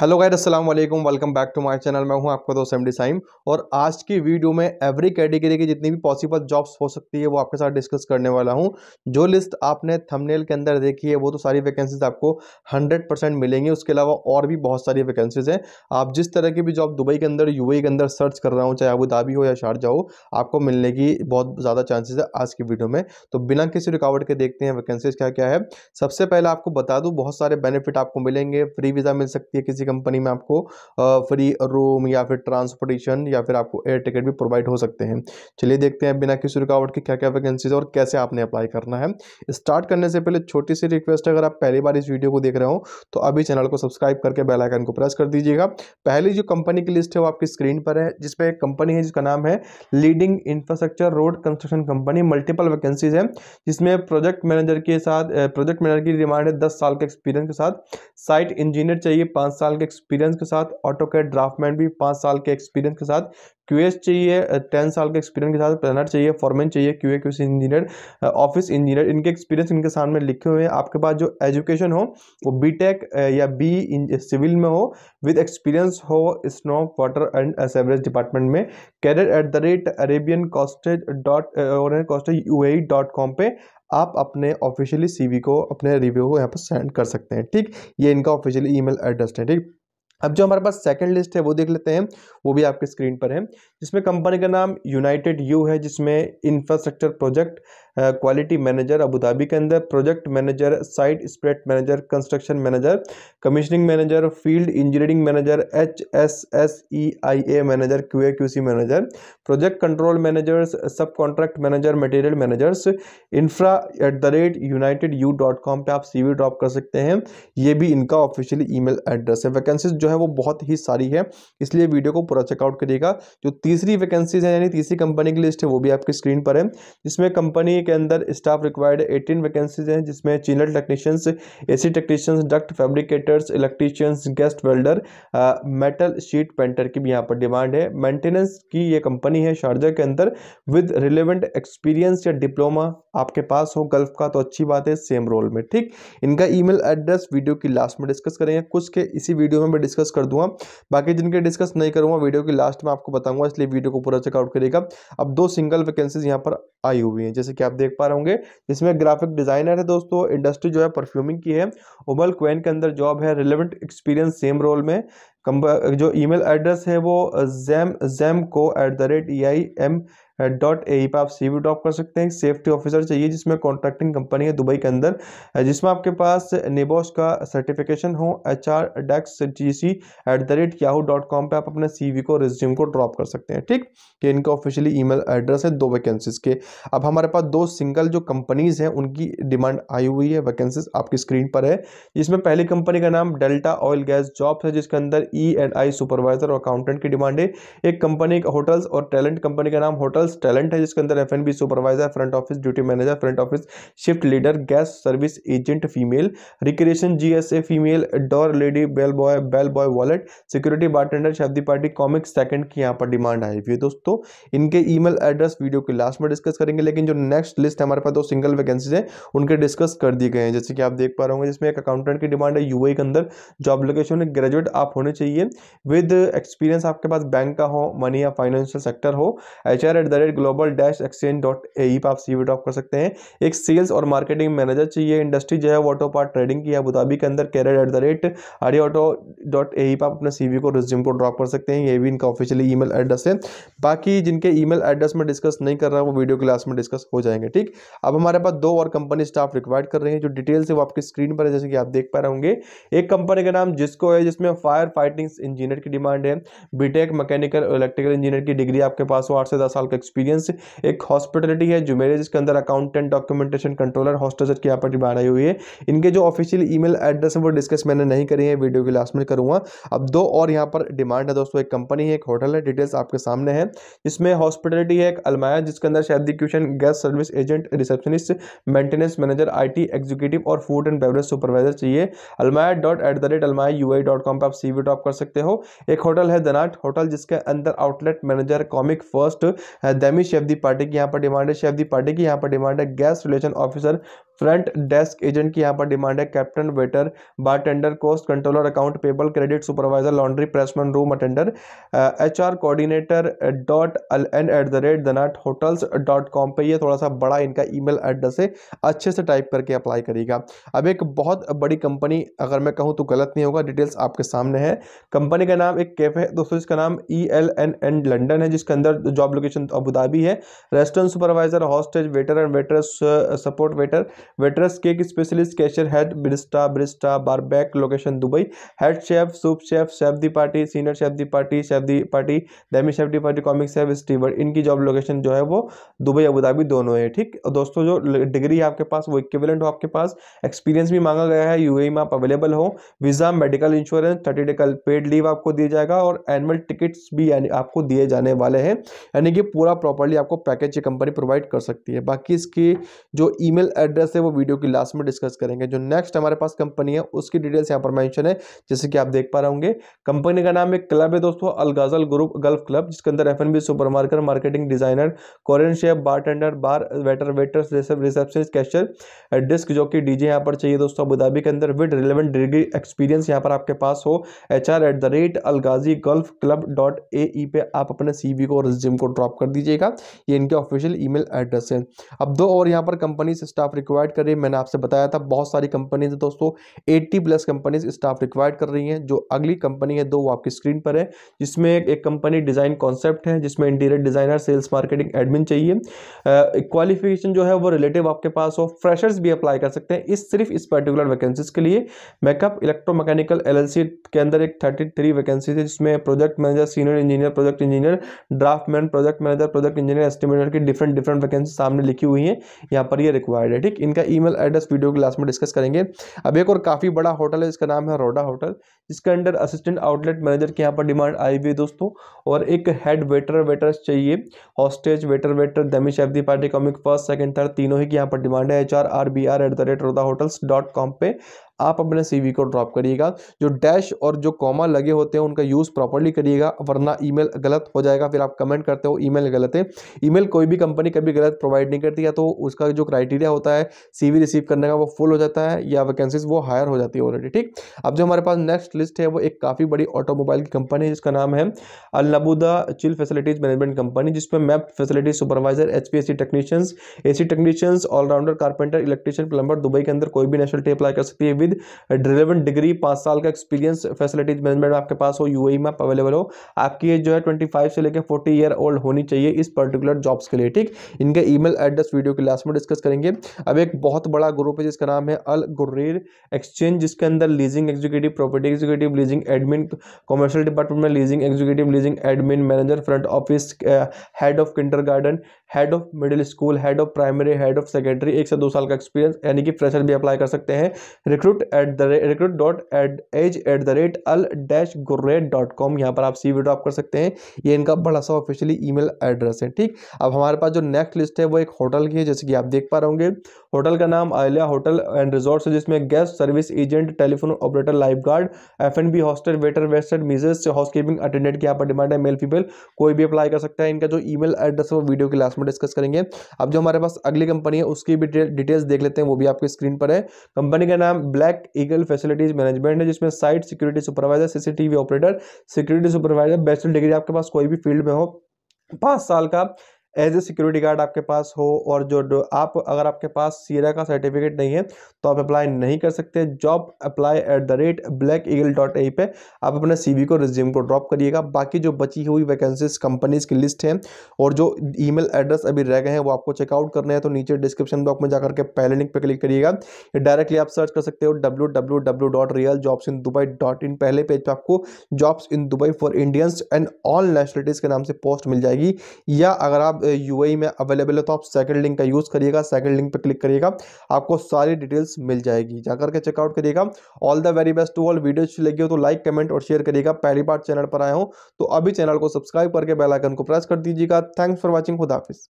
hello guys अस्सलाम वालेकुम welcome back to my channel मैं हूं आपका दोस्त एम डी साइम और आज की वीडियो में एवरी कैटेगरी की जितनी भी पॉसिबल जॉब्स हो सकती है वो आपके साथ डिस्कस करने वाला हूं जो लिस्ट आपने थंबनेल के अंदर देखी है वो तो सारी वैकेंसीज आपको 100 परसेंट मिलेंगी उसके अलावा और भी बहुत सारी वैकेंसीज हैं आप जिस तरह की भी जॉब दुबई के अंदर यू e के अंदर सर्च कर रहा हूँ चाहे धाबी हो या शारजा हो आपको मिलने की बहुत ज़्यादा चांसेज है आज की वीडियो में तो बिना किसी रुकावट के देखते हैं वैकेंसीज क्या क्या है सबसे पहले आपको बता दूँ बहुत सारे बेनिफिट आपको मिलेंगे फ्री वीज़ा मिल सकती है किसी कंपनी में आपको फ्री रूम या फिर ट्रांसपोर्टेशन या फिर आपको एयर टिकट भी प्रोवाइड हो सकते हैं चलिए देखते हैं बिना किसी रुकावट के क्या क्या वैकेंसीज और कैसे आपने अप्लाई करना है स्टार्ट करने से पहले छोटी सी रिक्वेस्ट अगर आप पहली बार इस वीडियो को देख रहे हो तो अभी चैनल को सब्सक्राइब करके बेल आइकन को प्रेस कर दीजिएगा पहली जो कंपनी की लिस्ट है वो आपकी स्क्रीन पर है जिसमें एक कंपनी है जिसका नाम है leading infrastructure road construction company multiple vacancies है जिसमें प्रोजेक्ट मैनेजर के साथ प्रोजेक्ट मैनेजर की डिमांड है दस साल के एक्सपीरियंस के साथ साइट इंजीनियर चाहिए पांच साल साल के एक्सपीरियंस के साथ ऑटो कैड ड्राफ्टमैन भी पाँच साल के एक्सपीरियंस के साथ क्यूएस चाहिए टेन साल के एक्सपीरियंस के साथ प्लानर चाहिए फॉर्मेन चाहिए QA QC engineer office engineer इनके एक्सपीरियंस इनके सामने लिखे हुए हैं आपके पास जो एजुकेशन हो वो बी या बी सिविल में हो विद एक्सपीरियंस हो snow water and sewerage department में careers at the rate Arabian costage dot costage U dot com पर आप अपने ऑफिशियली सीवी को अपने रिव्यू को यहाँ पर सेंड कर सकते हैं ठीक ये इनका ऑफिशियली ईमेल एड्रेस है ठीक अब जो हमारे पास सेकंड लिस्ट है वो देख लेते हैं वो भी आपके स्क्रीन पर है जिसमें कंपनी का नाम यूनाइटेड यू है जिसमें infrastructure project quality manager Abu Dhabi के अंदर project manager site spread manager construction manager commissioning manager field engineering manager H S S E I A manager Q A Q C manager project control managers sub contract manager material managers infra at the rate United U dot com पर आप सी we drop कर सकते हैं ये भी इनका officially mail address है vacancies जो है वो बहुत ही सारी है इसलिए वीडियो को पूरा चेकआउट करिएगा जो तीसरी वैकेंसीज है यानी तीसरी कंपनी की लिस्ट है वो भी आपकी स्क्रीन पर है जिसमें कंपनी कंपनी के अंदर स्टाफ रिक्वायर्ड 18 वैकेंसीज हैं जिसमें चिनल technicians AC technicians duct fabricators electricians guest welder metal sheet painter की भी यहाँ पर डिमांड है मेंटेनेंस की ये कंपनी है शारजा के अंदर विद रिलेवेंट एक्सपीरियंस या डिप्लोमा आपके पास हो गल्फ का तो अच्छी बात है सेम रोल में ठीक इनका ईमेल एड्रेस वीडियो की लास्ट में डिस्कस करेंगे कुछ के इसी वीडियो में मैं डिस्कस कर दूंगा बाकी जिनके डिस्कस नहीं करूंगा वीडियो की लास्ट में आपको बताऊंगा इसलिए वीडियो को पूरा चेकआउट करेगा अब दो सिंगल वैकेंसीज यहाँ पर आई हुई हैं जैसे कि आप देख पा रहे होंगे इसमें ग्राफिक डिज़ाइनर है दोस्तों इंडस्ट्री जो है परफ्यूमिंग की है उमल क्वेन के अंदर जॉब है रिलेवेंट एक्सपीरियंस सेम रोल में जो ईमेल एड्रेस है वो जैम जैम को at the rate E I M dot A पर आप सी वी ड्रॉप कर सकते हैं सेफ्टी ऑफिसर चाहिए जिसमें कॉन्ट्रैक्टिंग कंपनी है दुबई के अंदर जिसमें आपके पास नेबॉस का सर्टिफिकेशन हो एच आर डेक्स G C at the rate Yahoo dot com पर आप अपने सी वी को रिज्यूम को ड्रॉप कर सकते हैं ठीक ये इनका ऑफिशियली ई मेल एड्रेस है दो वैकेंसीज के अब हमारे पास दो सिंगल जो कंपनीज़ हैं उनकी डिमांड आई हुई है वैकेंसीज आपकी स्क्रीन पर है जिसमें पहली कंपनी का नाम डेल्टा ऑयल गैस जॉब है जिसके अंदर ई एंड आई सुपरवाइजर और अकाउंटेंट की डिमांड है एक कंपनी होटल्स और टैलेंट कंपनी का नाम होटल्स पर्सनल्स टैलेंट है जिसके अंदर F N B supervisor front office duty manager front office shift leader guest service agent female recreation G S A female door lady bell boy bell boy valet security bartender chef de partie commis second की यहाँ पर demand आई हुई है दोस्तों इनके email address video के last में डिस्कस करेंगे लेकिन जो नेक्स्ट लिस्ट हमारे पास दो सिंगल वैकेंसीज हैं उनके डिस्कस कर दिए गए हैं जैसे कि आप देख पा रहे होंगे जिसमें एक अकाउंटेंट की डिमांड है यू के अंदर जॉब लोकेशन में ग्रेजुएट आप होने चाहिए विद एक्सपीरियंस आपके पास बैंक का हो मनी या फाइनेंशियल सेक्टर हो H R at the rate global dash exchange dot A पर आप सी ड्रॉप कर सकते हैं एक सेल्स और मार्केटिंग मैनेजर चाहिए इंडस्ट्री जो है वो ऑटो पार्ट ट्रेडिंग की अबूधाबी के अंदर careers at the rate Aria auto dot A पर आप अपने सी को रिज्यूम को ड्रॉप कर सकते हैं ये भी इनका ऑफिशियली ई मेल एड्रेस है बाकी जिनके ई मेल एड्रेस में डिस्कस नहीं कर रहा वो वीडियो क्लास में डिस्कस हो जाएंगे ठीक अब हमारे पास दो और कंपनी स्टाफ रिक्वायर्ड कर रहे हैं जो डिटेल्स है वो आपकी स्क्रीन पर है जैसे कि आप देख पा रहे होंगे एक कंपनी का नाम जिसको है जिसमें फायर फाइटिंग इंजीनियर की डिमांड है बीटेक मैकेनिकल इलेक्ट्रिकल इंजीनियर की डिग्री आपके पास हो आठ से दस साल का एक्सपीरियंस एक हॉस्पिटलिटी है जो मेरे जिसके अंदर अकाउंटेंट डॉक्यूमेंटेशन कंट्रोलर हॉस्टेजर की यहाँ पर डिमांड आई हुई है इनके जो ऑफिशियल ईमेल एड्रेस है वो डिस्कस मैंने नहीं करी है वीडियो के लास्ट में करूँगा अब दो और यहाँ पर डिमांड है दोस्तों एक कंपनी है एक होटल है डिटेल्स आपके सामने है जिसमें हॉस्पिटलिटी है एक अलमाया जिसके अंदर शायद क्यूशन guest service agent receptionist maintenance manager IT executive और फूड एंड बेवरेज सुपरवाइजर चाहिए Almaya dot at the rate Almaya U I dot com पर आप सी वी टॉप कर सकते हो एक होटल है दनाट होटल जिसके अंदर outlet manager commis first demi chef de partie की यहाँ पर डिमांड है शेफ दी पार्टी की यहाँ पर डिमांड है guest relation officer front desk agent की यहाँ पर डिमांड है captain waiter bartender cost controller account payable credit supervisor laundry pressman room attendant H R coordinator dot L N at the rate Danat hotels dot com पर यह थोड़ा सा बड़ा इनका ईमेल एड्रेस है अच्छे से टाइप करके अप्लाई करिएगा अब एक बहुत बड़ी कंपनी अगर मैं कहूँ तो गलत नहीं होगा डिटेल्स आपके सामने है कंपनी का नाम एक कैफे है दोस्तों इसका नाम E L N N London है जिसके अंदर जॉब लोकेशन अबूधाबी है restaurant supervisor hostess waiter and waiter support waiter waiters cake specialist cashier head barista barista barback location Dubai head chef sous chef chef de partie senior chef de partie chef de partie demi chef de partie commis chef steward इनकी job location जो है वो Dubai Abu Dhabi दोनों है ठीक दोस्तों जो degree है आपके पास वो इक्विवेलेंट हो आपके पास एक्सपीरियंस भी मांगा गया है यू e में आप अवेलेबल हो visa medical insurance thirty day कल पेड लीव आपको दिया जाएगा और एनुअल टिकट्स भी आपको दिए जाने वाले हैं यानी कि पूरा प्रॉपरली आपको पैकेज कंपनी प्रोवाइड कर सकती है बाकी इसकी जो ईमेल एड्रेस है है वो वीडियो की लास्ट में डिस्कस करेंगे जो नेक्स्ट हमारे पास कंपनी है उसकी डिटेल्स यहाँ पर मैंशन है जैसे कि आप देख पा रहे होंगे कंपनी का नाम एक क्लब है दोस्तों अलगाजल ग्रुप गल्फ क्लब जिसके अंदर F N super market marketing designer Korean chef bartender bar waiter waiter receptionist cashier disc जो कि डीजे यहाँ पर चाहिए दोस्तों अबूधाबी के अंदर विद रिलेवेंट डिग्री एक्सपीरियंस यहाँ पर आपके पास हो H R at the rate Alghazi gulf club dot A पे आप अपने सी को और रिज्यूम को ड्रॉप कर दीजिएगा ये इनके ऑफिशियल ईमेल एड्रेस है अब दो और यहाँ पर कंपनी से स्टाफ रिक्वायर्ड रिक्वायर्ड कर रही है मैंने आपसे बताया था बहुत सारी कंपनीज है दोस्तों eighty plus companies staff required कर रही हैं जो अगली कंपनी है दो वो आपकी स्क्रीन पर है जिसमें एक कंपनी डिज़ाइन कॉन्सेप्ट है जिसमें interior designer sales marketing admin चाहिए क्वालिफिकेशन जो है वो रिलेटिव आपके पास हो फ्रेशर्स भी अप्लाई कर सकते हैं इस सिर्फ इस पर्टिकुलर वैकेंसीज के लिए मेकअप इलेक्ट्रो मैकेनिकल एल के अंदर एक थर्टी थ्री वैकेंसी है जिसमें project manager senior engineer project engineer draftman project manager project engineer estimator की डिफरेंट डिफरेंट वैकेंसी सामने लिखी हुई है यहाँ पर ये रिक्वायर्ड है ठीक इनका ईमेल एड्रेस वीडियो क्लास में डिस्कस करेंगे अब एक और काफ़ी बड़ा होटल है इसका नाम है रोडा होटल जिसके अंडर असिस्टेंट आउटलेट मैनेजर के यहाँ पर डिमांड आई हुई है दोस्तों और एक हेड वेटर वेटर चाहिए hostess waiter waiter demi chef partie commis first second third तीनों ही की यहाँ पर डिमांड है H R R B R at the rate Roda hotels dot com पे आप अपने सीवी को ड्रॉप करिएगा जो डैश और जो कॉमा लगे होते हैं उनका यूज़ प्रॉपरली करिएगा वरना ईमेल गलत हो जाएगा फिर आप कमेंट करते हो ईमेल गलत है ईमेल कोई भी कंपनी कभी गलत प्रोवाइड नहीं करती है तो उसका जो क्राइटेरिया होता है सीवी रिसीव करने का वो फुल हो जाता है या वैकेंसीज वो हायर हो जाती है ऑलरेडी ठीक अब जो हमारे पास नेक्स्ट लिस्ट है वो एक काफ़ी बड़ी ऑटोमोबाइल की कंपनी है जिसका नाम है अलबुदा चिल फैसिलिटीज़ मैनेजमेंट कंपनी जिसमें MEP facility supervisor H technicians AC technicians allrounder carpenter electrician plumber Dubai के अंदर कोई भी नेशनल टी अप्लाई कर सकती है विद रिलेवेंट डिग्री पाँच साल का एक्सपीरियंस फैसिलिटीज मैनेजमेंट आपके पास हो यू e में आप अवेलेबल हो आपकी एज जो है ट्वेंटी फाइव से लेकर फोर्टी ईयर ओल्ड होनी चाहिए इस पर्टिकुलर जॉब्स के लिए ठीक इनका ईमेल एड्रेस वीडियो के लास्ट में डिस्कस करेंगे अब एक बहुत बड़ा ग्रुप है जिसका नाम है अल गुर्रीर एक्सचेंज जिसके अंदर leasing executive property executive leasing admin commercial department में leasing executive leasing admin manager front office head of kindergarten head of middle school head of primary head of secondary एक से दो साल का एक्सपीरियंस यानी कि फ्रेशर भी apply कर सकते हैं recruit recruit at the rate recruit dot at age at the rate al dash गुर्रेट डॉट कॉम यहाँ पर आप सी वी ड्रॉप कर सकते हैं ये इनका बड़ा सा ऑफिशियली ईमेल एड्रेस है ठीक अब हमारे पास जो नेक्स्ट लिस्ट है वो एक होटल की है जैसे कि आप देख पा रहे होंगे होटल का नाम आलिया होटल एंड रिजॉर्ट्स है जिसमें guest service agent telephone operator life guard F and B hostess waiter वेस्टर मीजेस हाउस कीपिंग अटेंडेंट की यहाँ पर डिमांड है मेल फीमेल कोई भी अप्लाई कर सकता है इनका जो ईमेल एड्रेस है वो वीडियो के लास्ट में डिस्कस करेंगे अब जो हमारे पास अगली कंपनी है उसकी भी डिटेल्स देख लेते हैं वो भी आपके स्क्रीन पर है कंपनी का नाम black black eagle facilities management है जिसमें site security supervisor CCTV operator security supervisor bachelor degree आपके पास कोई भी फील्ड में हो पाँच साल का एज ए सिक्योरिटी गार्ड आपके पास हो और जो आप अगर आपके पास सीरा का सर्टिफिकेट नहीं है तो आप अप्लाई नहीं कर सकते job apply at the rate black eagle dot A पर आप अपने सी को रिज्यूम को ड्रॉप करिएगा बाकी जो बची हुई वैकेंसीज कंपनीज की लिस्ट है और जो ई एड्रेस अभी रह गए हैं वो आपको चेकआउट करने हैं तो नीचे डिस्क्रिप्शन बॉक्स में जाकर के पहले लिंक पर क्लिक करिएगा डायरेक्टली आप सर्च कर सकते हो W W W dot real jobs in Dubai dot in पहले पेज पर आपको jobs in Dubai for Indians and all nationalities के नाम से पोस्ट मिल जाएगी या अगर आप आप e में अवेलेबल है तो आप सेकंड लिंक का यूज़ करिएगा सेकंड लिंक पर क्लिक करिएगा आपको सारी डिटेल्स मिल जाएगी जाकर के चेकआउट करिएगा all the very best to all video अच्छी लगी हो तो लाइक कमेंट और शेयर करिएगा पहली बार चैनल पर आए हो तो अभी चैनल को सब्सक्राइब करके बेलाइकन को प्रेस कर दीजिएगा थैंक्स फॉर वॉचिंग खुदाफिस